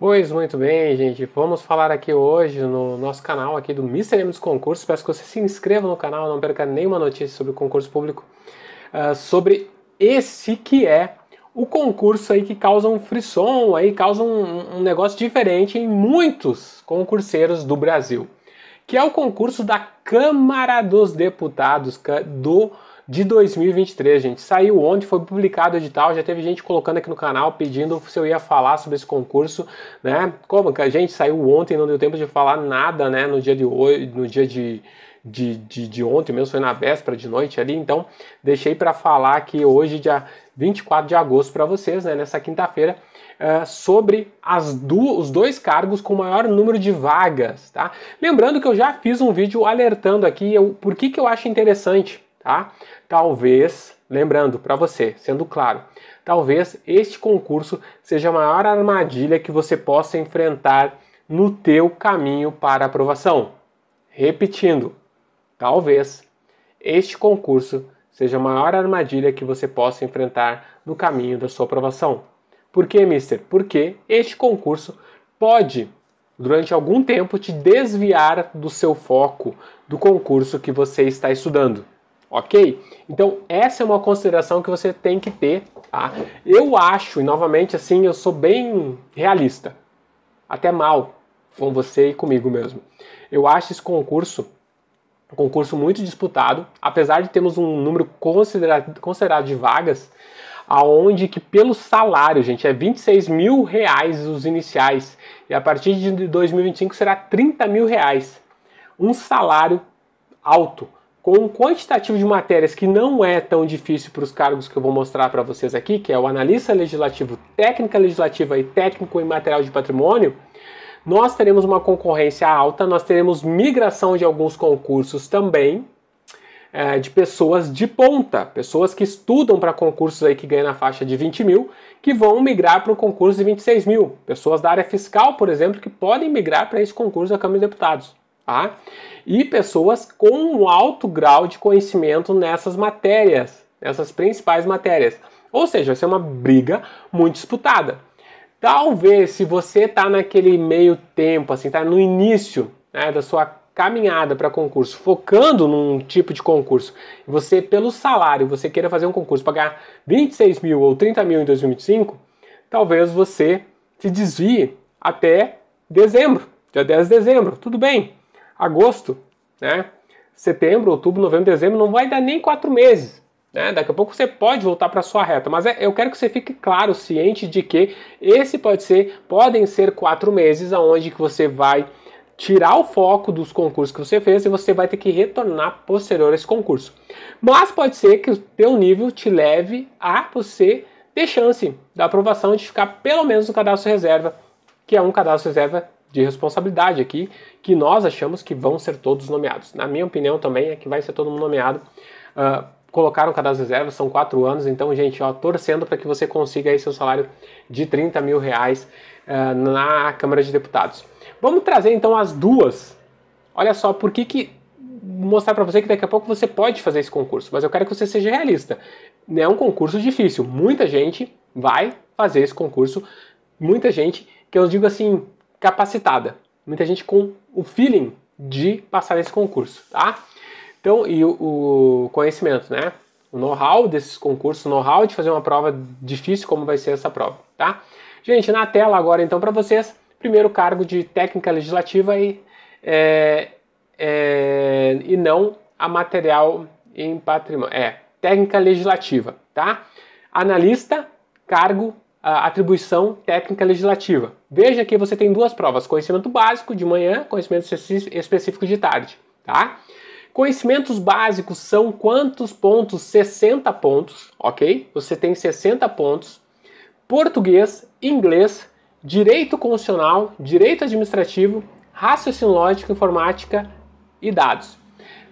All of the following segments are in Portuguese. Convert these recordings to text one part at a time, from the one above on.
Pois muito bem, gente. Vamos falar aqui hoje no nosso canal aqui do Mr. M dos Concursos. Peço que você se inscreva no canal, não perca nenhuma notícia sobre o concurso público, uh, sobre esse que é o concurso aí que causa um frisson, aí causa um, um negócio diferente em muitos concurseiros do Brasil, que é o concurso da Câmara dos Deputados do de 2023, gente. Saiu ontem, foi publicado o edital, já teve gente colocando aqui no canal pedindo se eu ia falar sobre esse concurso, né? Como que a gente saiu ontem, não deu tempo de falar nada, né? No dia de hoje, no dia de de, de, de, ontem mesmo, foi na véspera de noite ali, então deixei para falar aqui hoje, dia 24 de agosto, para vocês, né, nessa quinta-feira, uh, sobre as do, os dois cargos com maior número de vagas, tá? Lembrando que eu já fiz um vídeo alertando aqui eu, por que, que eu acho interessante tá? Talvez, lembrando para você, sendo claro, talvez este concurso seja a maior armadilha que você possa enfrentar no teu caminho para aprovação. Repetindo, talvez este concurso seja a maior armadilha que você possa enfrentar no caminho da sua aprovação. Por quê, mister? Porque este concurso pode, durante algum tempo, te desviar do seu foco do concurso que você está estudando ok? Então essa é uma consideração que você tem que ter, tá? Eu acho, e novamente assim, eu sou bem realista, até mal com você e comigo mesmo. Eu acho esse concurso um concurso muito disputado, apesar de termos um número considerado, considerado de vagas, aonde que pelo salário, gente, é 26 mil reais os iniciais, e a partir de 2025 será 30 mil reais. Um salário alto, com um quantitativo de matérias que não é tão difícil para os cargos que eu vou mostrar para vocês aqui, que é o analista legislativo, técnica legislativa e técnico em material de patrimônio, nós teremos uma concorrência alta, nós teremos migração de alguns concursos também, é, de pessoas de ponta, pessoas que estudam para concursos aí que ganham na faixa de 20 mil, que vão migrar para o concurso de 26 mil. Pessoas da área fiscal, por exemplo, que podem migrar para esse concurso da Câmara de Deputados tá? E pessoas com um alto grau de conhecimento nessas matérias, nessas principais matérias. Ou seja, vai ser é uma briga muito disputada. Talvez se você está naquele meio tempo, assim, está no início né, da sua caminhada para concurso, focando num tipo de concurso, você pelo salário, você queira fazer um concurso, pagar 26 mil ou 30 mil em 2025, talvez você se desvie até dezembro, dia 10 de dezembro, tudo bem agosto, né? Setembro, outubro, novembro, dezembro, não vai dar nem quatro meses. Né? Daqui a pouco você pode voltar para sua reta, mas é, eu quero que você fique claro, ciente de que esse pode ser, podem ser quatro meses aonde que você vai tirar o foco dos concursos que você fez e você vai ter que retornar posterior a esse concurso. Mas pode ser que o teu nível te leve a você ter chance da aprovação de ficar pelo menos no cadastro reserva, que é um cadastro reserva de responsabilidade aqui, que nós achamos que vão ser todos nomeados. Na minha opinião também é que vai ser todo mundo nomeado. Uh, colocaram cada reserva, são quatro anos, então, gente, ó, torcendo para que você consiga aí seu salário de 30 mil reais uh, na Câmara de Deputados. Vamos trazer então as duas. Olha só, por que que mostrar para você que daqui a pouco você pode fazer esse concurso, mas eu quero que você seja realista. É um concurso difícil, muita gente vai fazer esse concurso, muita gente que eu digo assim, capacitada, muita gente com o feeling de passar nesse concurso, tá? Então, e o, o conhecimento, né? O know-how desses concursos, o know-how de fazer uma prova difícil como vai ser essa prova, tá? Gente, na tela agora então para vocês, primeiro cargo de técnica legislativa e, é, é, e não a material em patrimônio. É, técnica legislativa, tá? Analista, cargo atribuição técnica legislativa. Veja que você tem duas provas: conhecimento básico de manhã, conhecimento específico de tarde, tá? Conhecimentos básicos são quantos pontos? 60 pontos, ok? Você tem 60 pontos. Português, inglês, direito constitucional, direito administrativo, raciocínio lógico, informática e dados.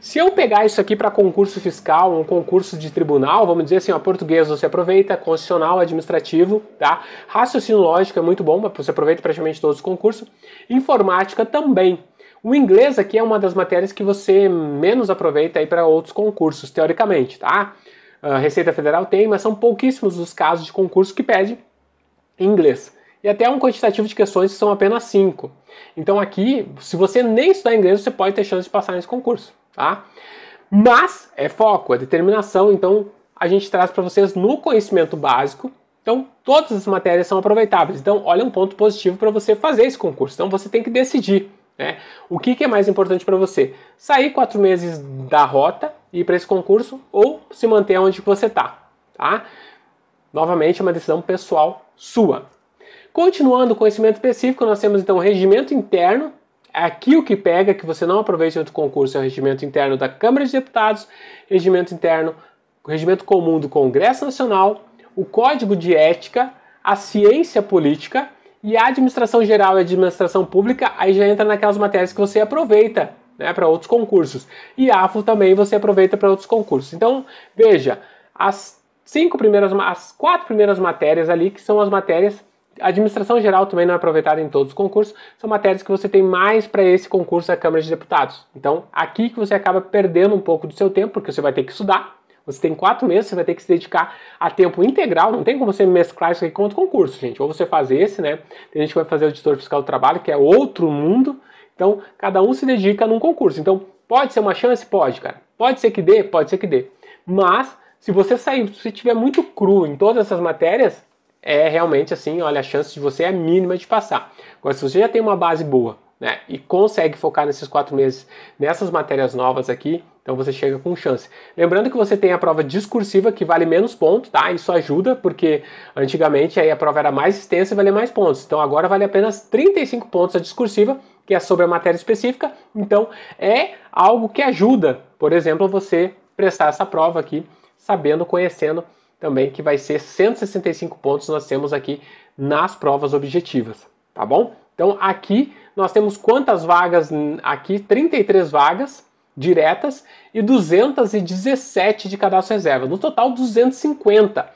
Se eu pegar isso aqui para concurso fiscal, um concurso de tribunal, vamos dizer assim, ó, português você aproveita, constitucional, administrativo, tá? Raciocínio lógico é muito bom, você aproveita praticamente todos os concursos. Informática também. O inglês aqui é uma das matérias que você menos aproveita aí para outros concursos, teoricamente, tá? Ah, Receita Federal tem, mas são pouquíssimos os casos de concurso que pede inglês. E até um quantitativo de questões que são apenas cinco. Então aqui, se você nem estudar inglês, você pode ter chance de passar nesse concurso tá? Mas é foco, é determinação, então a gente traz para vocês no conhecimento básico. Então, todas as matérias são aproveitáveis. Então, olha um ponto positivo para você fazer esse concurso. Então, você tem que decidir né, o que, que é mais importante para você: sair quatro meses da rota e ir para esse concurso ou se manter onde você está. Tá? Novamente, é uma decisão pessoal sua. Continuando o conhecimento específico, nós temos então o regimento interno, Aqui o que pega é que você não aproveita outro concurso é o regimento interno da Câmara de Deputados, regimento interno, regimento comum do Congresso Nacional, o Código de Ética, a ciência política e a administração geral e a administração pública, aí já entra naquelas matérias que você aproveita né, para outros concursos. E a AFO também você aproveita para outros concursos. Então, veja, as cinco primeiras, as quatro primeiras matérias ali, que são as matérias Administração geral também não é aproveitada em todos os concursos, são matérias que você tem mais para esse concurso da Câmara de Deputados. Então, aqui que você acaba perdendo um pouco do seu tempo, porque você vai ter que estudar. Você tem quatro meses, você vai ter que se dedicar a tempo integral, não tem como você mesclar isso aqui com outro concurso, gente. Ou você faz esse, né? Tem gente que vai fazer o editor fiscal do trabalho, que é outro mundo. Então, cada um se dedica num concurso. Então, pode ser uma chance? Pode, cara. Pode ser que dê, pode ser que dê. Mas, se você sair, se tiver muito cru em todas essas matérias, é realmente assim, olha, a chance de você é mínima de passar. Agora, se você já tem uma base boa, né, e consegue focar nesses quatro meses, nessas matérias novas aqui, então você chega com chance. Lembrando que você tem a prova discursiva que vale menos pontos, tá? Isso ajuda, porque antigamente aí a prova era mais extensa e valia mais pontos. Então agora vale apenas 35 pontos a discursiva, que é sobre a matéria específica. Então é algo que ajuda, por exemplo, você prestar essa prova aqui, sabendo, conhecendo também, que vai ser 165 pontos nós temos aqui nas provas objetivas, tá bom? Então aqui nós temos quantas vagas aqui? 33 vagas diretas e 217 de cadastro reserva. No total 250.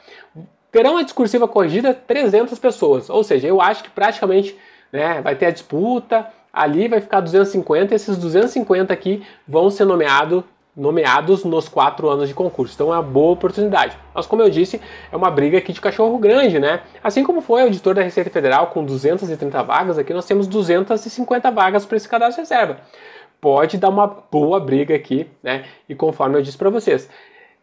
Terão a discursiva corrigida 300 pessoas, ou seja, eu acho que praticamente né, vai ter a disputa, ali vai ficar 250, esses 250 aqui vão ser nomeados nomeados nos quatro anos de concurso. Então é uma boa oportunidade. Mas como eu disse, é uma briga aqui de cachorro grande, né? Assim como foi o auditor da Receita Federal com 230 vagas, aqui nós temos 250 vagas para esse cadastro de reserva. Pode dar uma boa briga aqui, né? E conforme eu disse para vocês,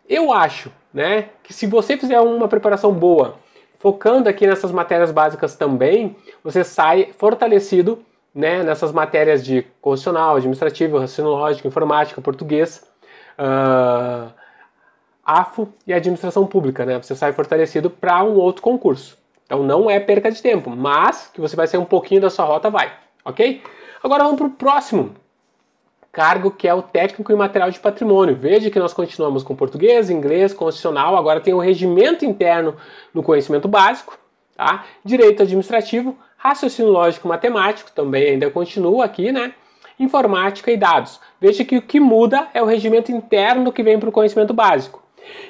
eu acho, né, que se você fizer uma preparação boa, focando aqui nessas matérias básicas também, você sai fortalecido, né, nessas matérias de constitucional, administrativo, raciocínio lógico, informática, português, uh, ah, AFO e administração pública, né? Você sai fortalecido para um outro concurso. Então não é perca de tempo, mas que você vai sair um pouquinho da sua rota, vai, ok? Agora vamos para o próximo cargo que é o técnico em material de patrimônio. Veja que nós continuamos com português, inglês, constitucional, agora tem o regimento interno no conhecimento básico, tá? Direito administrativo, raciocínio lógico matemático, também ainda continua aqui, né? informática e dados. Veja que o que muda é o regimento interno que vem para o conhecimento básico.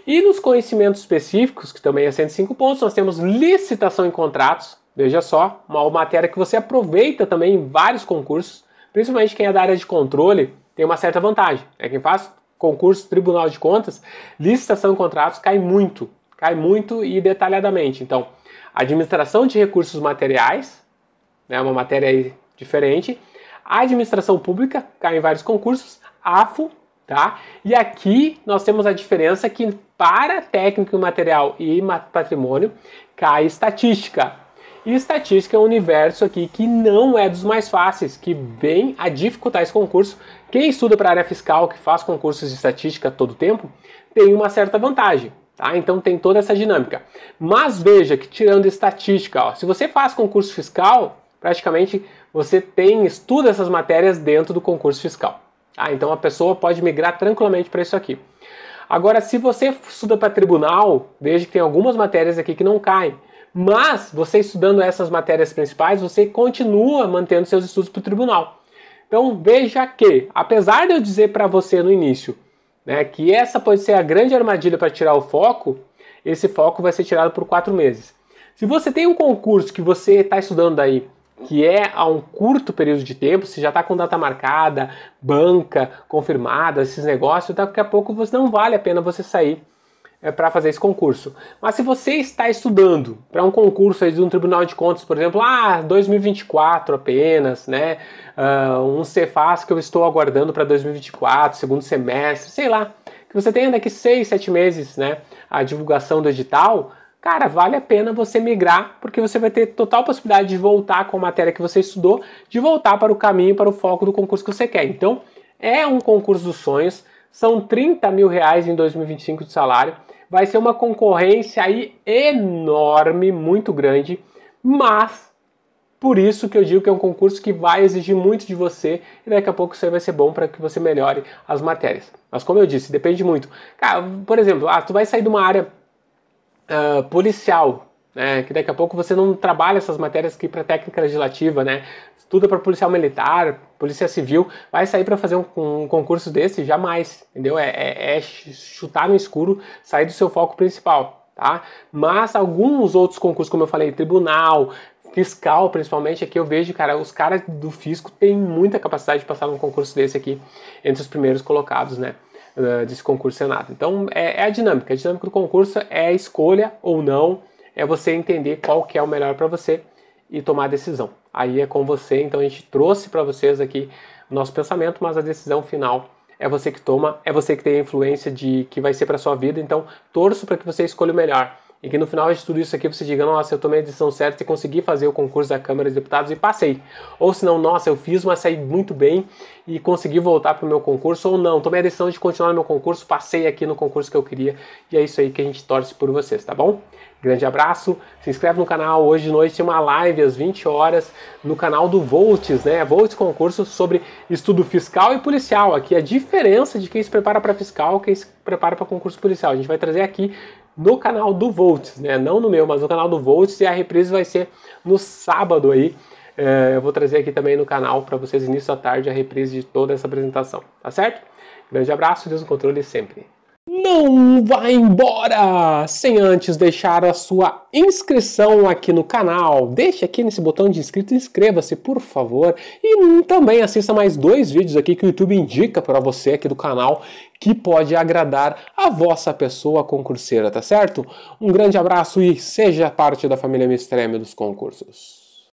E nos conhecimentos específicos, que também é 105 pontos, nós temos licitação em contratos. Veja só, uma matéria que você aproveita também em vários concursos, principalmente quem é da área de controle, tem uma certa vantagem. É quem faz concurso, tribunal de contas, licitação em contratos cai muito, cai muito e detalhadamente. Então, administração de recursos materiais, né, uma matéria diferente, administração pública cai em vários concursos, AFO, tá? E aqui nós temos a diferença que para técnico material e patrimônio cai estatística. E estatística é um universo aqui que não é dos mais fáceis, que vem a dificultar esse concurso. Quem estuda para a área fiscal, que faz concursos de estatística todo tempo, tem uma certa vantagem. Tá? Então tem toda essa dinâmica. Mas veja que tirando estatística, ó, se você faz concurso fiscal, praticamente você tem estuda essas matérias dentro do concurso fiscal. Ah, então a pessoa pode migrar tranquilamente para isso aqui. Agora, se você estuda para tribunal, veja que tem algumas matérias aqui que não caem. Mas você estudando essas matérias principais, você continua mantendo seus estudos para o tribunal. Então veja que, apesar de eu dizer para você no início né, que essa pode ser a grande armadilha para tirar o foco, esse foco vai ser tirado por quatro meses. Se você tem um concurso que você está estudando aí que é a um curto período de tempo, se já está com data marcada, banca confirmada, esses negócios, daqui a pouco você não vale a pena você sair é, eh, para fazer esse concurso. Mas se você está estudando para um concurso aí de um Tribunal de Contas, por exemplo, ah, 2024 apenas, né? Uh, um Cefaz que eu estou aguardando para 2024, segundo semestre, sei lá, que você tenha daqui seis, sete meses, né? A divulgação do edital, cara, vale a pena você migrar, porque você vai ter total possibilidade de voltar com a matéria que você estudou, de voltar para o caminho, para o foco do concurso que você quer. Então, é um concurso dos sonhos, são 30 mil reais em 2025 de salário, vai ser uma concorrência aí enorme, muito grande, mas por isso que eu digo que é um concurso que vai exigir muito de você e daqui a pouco isso aí vai ser bom para que você melhore as matérias. Mas como eu disse, depende muito. Cara, por exemplo, ah, tu vai sair de uma área uh, policial, né? Que daqui a pouco você não trabalha essas matérias aqui para técnica legislativa, né? Estuda para policial militar, polícia civil, vai sair para fazer um, um, concurso desse? Jamais, entendeu? É, é, é chutar no escuro, sair do seu foco principal, tá? Mas alguns outros concursos, como eu falei, tribunal, fiscal, principalmente, aqui eu vejo, cara, os caras do fisco têm muita capacidade de passar um concurso desse aqui, entre os primeiros colocados, né? Eh, desse concurso Senado. Então é, é, a dinâmica. A dinâmica do concurso é a escolha ou não, é você entender qual que é o melhor para você e tomar a decisão. Aí é com você, então a gente trouxe para vocês aqui o nosso pensamento, mas a decisão final é você que toma, é você que tem a influência de que vai ser para sua vida. Então torço para que você escolha o melhor e que no final de tudo isso aqui você diga, nossa, eu tomei a decisão certa e consegui fazer o concurso da Câmara dos Deputados e passei. Ou se não, nossa, eu fiz, mas saí muito bem e consegui voltar para o meu concurso, ou não, tomei a decisão de continuar no meu concurso, passei aqui no concurso que eu queria, e é isso aí que a gente torce por vocês, tá bom? Grande abraço, se inscreve no canal, hoje de noite tem uma live às 20 horas no canal do Volts, né? Volts Concurso sobre estudo fiscal e policial, aqui é a diferença de quem se prepara para fiscal e quem se prepara para concurso policial. A gente vai trazer aqui no canal do Volts, né? Não no meu, mas no canal do Volts e a reprise vai ser no sábado aí. É, eu vou trazer aqui também no canal para vocês início da tarde a reprise de toda essa apresentação, tá certo? Grande abraço, Deus no controle sempre. Não vá embora sem antes deixar a sua inscrição aqui no canal. Deixe aqui nesse botão de inscrito, inscreva-se, por favor. E também assista mais dois vídeos aqui que o YouTube indica para você aqui do canal que pode agradar a vossa pessoa concurseira, tá certo? Um grande abraço e seja parte da família Mistreme dos concursos.